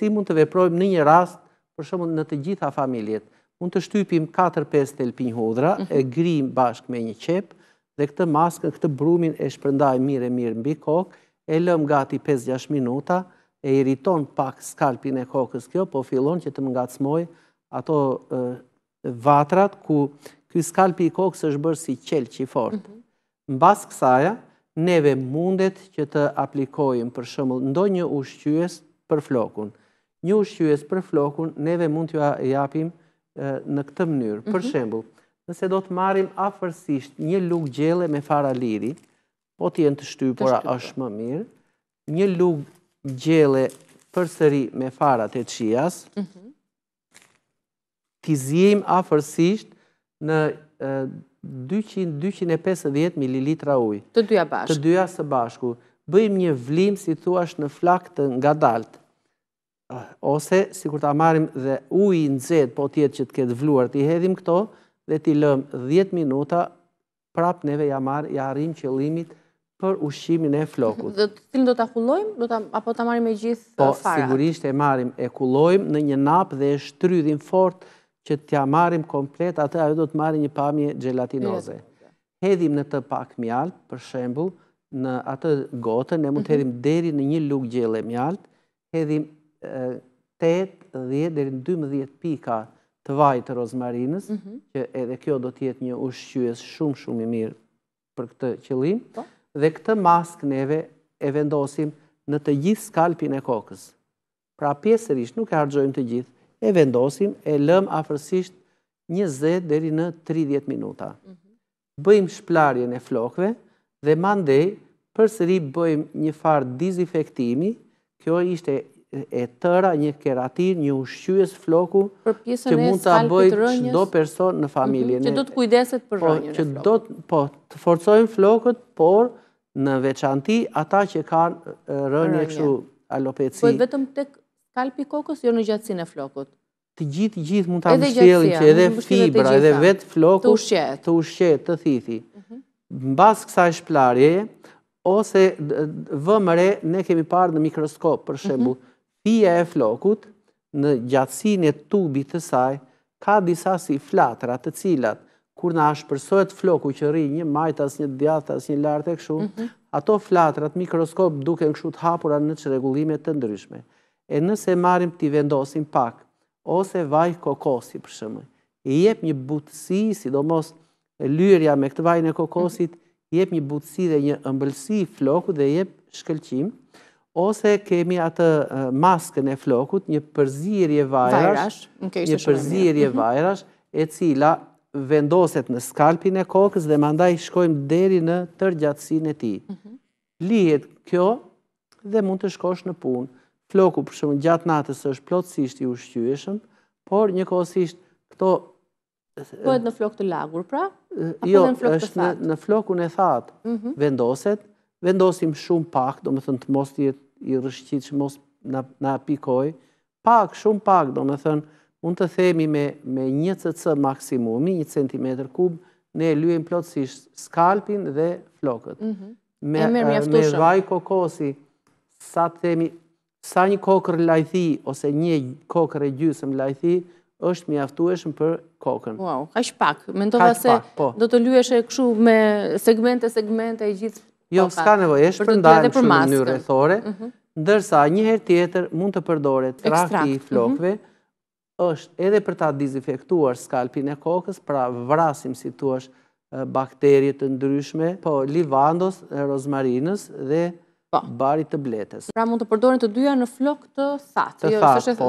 si mund të veprojmë në një rast, për shumë në të gjitha familjet, mund të shtypim 4-5 telpin hudra, mhm. e grim bashk me një qep, dhe këtë maskë, këtë brumin e shpërndaj mirë mirë mbi kokë, e lëm gati 5-6 minuta, e i pak skalpin e kokës kjo, po fillon që të më ngacmoj ato vatrat, ku këj skalpi i kokës është bërë si qelë që i fortë. Në mhm. basë kësaja, neve mundet që të aplikojmë për shumë ndonjë ushqyës për flokun një ushqyës për flokun, neve mund t'ju japim në këtë mënyrë. Për mhm. shembul, nëse do të marim afërsisht një lukë gjele me fara liri, po t'jen të shtypura është më mirë, një lukë gjele për sëri me fara të qias, mhm. t'i zhjim afërsisht në 200-250 ml uj. Të dyja bashku. Të dyja së bashku. Bëjmë një vlim, si thuash, në flak të nga daltë ose sikur ta marrim dhe uji i nxehtë po tjetë që të ketë vluar ti hedhim këto dhe ti lëm 10 minuta prap neve ja marr ja arrijm qëllimit për ushqimin e flokut. Do til do ta kullojmë, do ta apo ta marrim me gjithë po, fara. Po sigurisht e marrim e kullojm në një nap dhe e shtrydhim fort që t'ja marrim komplet, atë ajo do të marrë një pamje gelatinoze. Hedhim në të pak mjaltë, për shembull në atë gotë ne mund të mhm. hedhim deri në një lugë gjele mjalt hedhim 8, 10, 12 pika të vajtë të rozmarinës, mhm. që edhe kjo do tjetë një ushqyës shumë, shumë i mirë për këtë qëllim, po. dhe këtë mask neve e vendosim në të gjithë skalpin e kokës. Pra pjesërish, nuk e argjojmë të gjithë, e vendosim e lëm afërsisht 20 dheri në 30 minuta. Mhm. Bëjmë shplarjen e flokve dhe mandej, për sëri bëjmë një farë dizifektimi, kjo ishte e tëra, një keratin, një ushqyës floku, që mund të bëj qdo person në familje. Mhm, që do të kujdeset për po, rënjën e floku. Po, të forcojnë flokët, por në veçanti ata që kanë rënjën e këshu alopeci. Po, e vetëm të kalpi kokës, jo në gjatësin e flokët. Të gjithë, gjithë mund të amë që edhe fibra, edhe vetë flokët, të ushqet, të ushqet, të thithi. Në mhm. basë kësa e shplarje, ose vëmëre, ne kemi parë në mikroskop, për mhm. shembu, thia e flokut në gjatsin e tubit të saj, ka disa si flatra të cilat, kur në ashpërsojt floku që rinjë, një majtas, një djathtas, një lartë e këshu, mhm. ato flatrat mikroskop duke në këshu të hapura në çrregullime të ndryshme. E nëse marim t'i vendosim pak, ose vaj kokosi për shëmë, i jep një butësi, sidomos e lyrja me këtë vajin e kokosit, mhm. i jep një butësi dhe një ëmbëlsi floku dhe i jep shkëlqim, ose kemi atë maskën e flokut, një përzirje vajrash, një përzirje mhm. vajrash, e cila vendoset në skalpin e kokës dhe mandaj shkojmë deri në tërgjatsin e ti. Mhm. Lijet kjo dhe mund të shkosh në punë. Floku për shumë gjatë natës është plotësisht i ushqyëshëm, por një kosisht këto... Po në flok të lagur, pra? Jo, është në flokun e thatë mhm. vendoset, vendosim shumë pak, do më thënë të mos i rëshqit që mos në apikoj, pak, shumë pak, do më thënë, mund të themi me një cëtësë maksimumi, një centimetr kubë, ne luem plotësisht skalpin dhe flokët. Mhm. Me vaj kokosi, sa të themi, sa një kokër lajthi, ose një kokër e gjysëm lajthi, është mjaftueshëm për kokën. Wow, ka shpak. Mendova se po. do të lueshe këshu me segmente, segmente e gjithë Jo, po, s'ka nevoj, është përndarë në shumë njërë e thore, mhm. ndërsa njëherë tjetër mund të përdore trakti i mhm. flokve, është edhe për ta dizifektuar skalpin e kokës, pra vrasim si tu është të ndryshme, po livandos, rozmarinës dhe po. barit të bletes. Pra mund të përdore të dyja në flok të thatë? Të jo, thatë, po,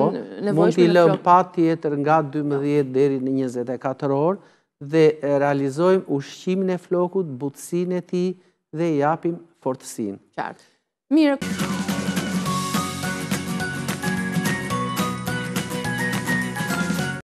mund t'i lëmë pa tjetër nga 12 deri në 24 orë, dhe realizojmë ushqimin e flokut, butësin e ti, dhe i japim fortësin. Qartë. Mirë.